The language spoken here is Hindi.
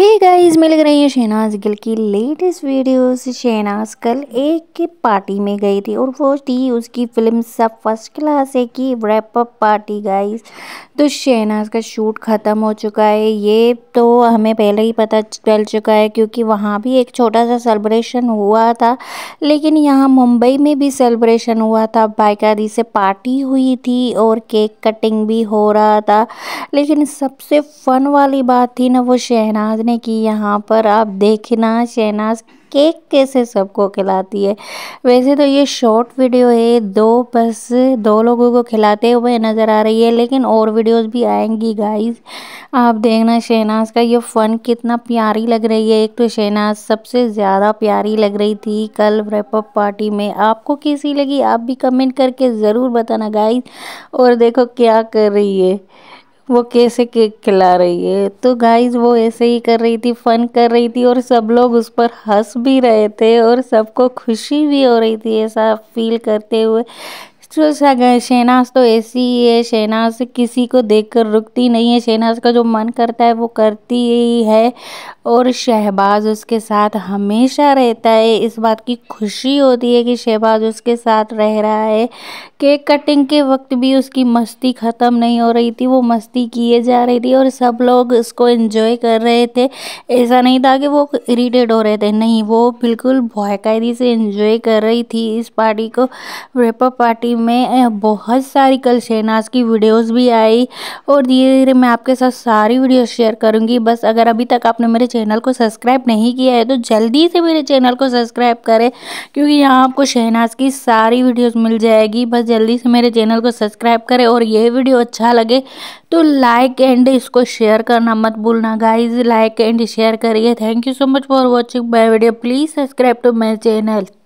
हे गाइस मिल रही है शहनाज गिल की लेटेस्ट वीडियोस शहनाज कल एक पार्टी में गई थी और वो थी उसकी फिल्म सब फर्स्ट क्लास है की अप पार्टी गाइस तो शहनाज का शूट ख़त्म हो चुका है ये तो हमें पहले ही पता चल चुका है क्योंकि वहाँ भी एक छोटा सा सेलिब्रेशन हुआ था लेकिन यहाँ मुंबई में भी सेलिब्रेशन हुआ था बाइकारी से पार्टी हुई थी और केक कटिंग भी हो रहा था लेकिन सबसे फ़न वाली बात थी ना वो शहनाज ने आपने कि यहाँ पर आप देखना शहनाज केक कैसे सबको खिलाती है वैसे तो ये शॉर्ट वीडियो है दो बस दो लोगों को खिलाते हुए नज़र आ रही है लेकिन और वीडियोस भी आएंगी गाइस आप देखना शहनाज का ये फ़न कितना प्यारी लग रही है एक तो शहनाज सबसे ज़्यादा प्यारी लग रही थी कल रेपअप पार्टी में आपको कैसी लगी आप भी कमेंट करके ज़रूर बताना गाइज और देखो क्या कर रही है वो कैसे केक खिला रही है तो गाइज वो ऐसे ही कर रही थी फन कर रही थी और सब लोग उस पर हंस भी रहे थे और सबको खुशी भी हो रही थी ऐसा फील करते हुए तो गए शहनाज तो ऐसी ही है शहनाज किसी को देखकर रुकती नहीं है शहनाज का जो मन करता है वो करती ही है और शहबाज उसके साथ हमेशा रहता है इस बात की खुशी होती है कि शहबाज उसके साथ रह रहा है केक कटिंग के वक्त भी उसकी मस्ती ख़त्म नहीं हो रही थी वो मस्ती किए जा रही थी और सब लोग इसको इन्जॉय कर रहे थे ऐसा नहीं था कि वो इरीटेड हो रहे थे नहीं वो बिल्कुल बाकायदगी से इन्जॉय कर रही थी इस पार्टी को रेपअप पार्टी में बहुत सारी कल शहनाज की वीडियोस भी आई और धीरे धीरे मैं आपके साथ सारी वीडियो शेयर करूंगी बस अगर अभी तक आपने मेरे चैनल को सब्सक्राइब नहीं किया है तो जल्दी से मेरे चैनल को सब्सक्राइब करें क्योंकि यहाँ आपको शहनाज की सारी वीडियोस मिल जाएगी बस जल्दी से मेरे चैनल को सब्सक्राइब करें और यह वीडियो अच्छा लगे तो लाइक एंड इसको शेयर करना मत भूलना गाइज लाइक एंड शेयर करिए thank you so much for watching my video please subscribe to my channel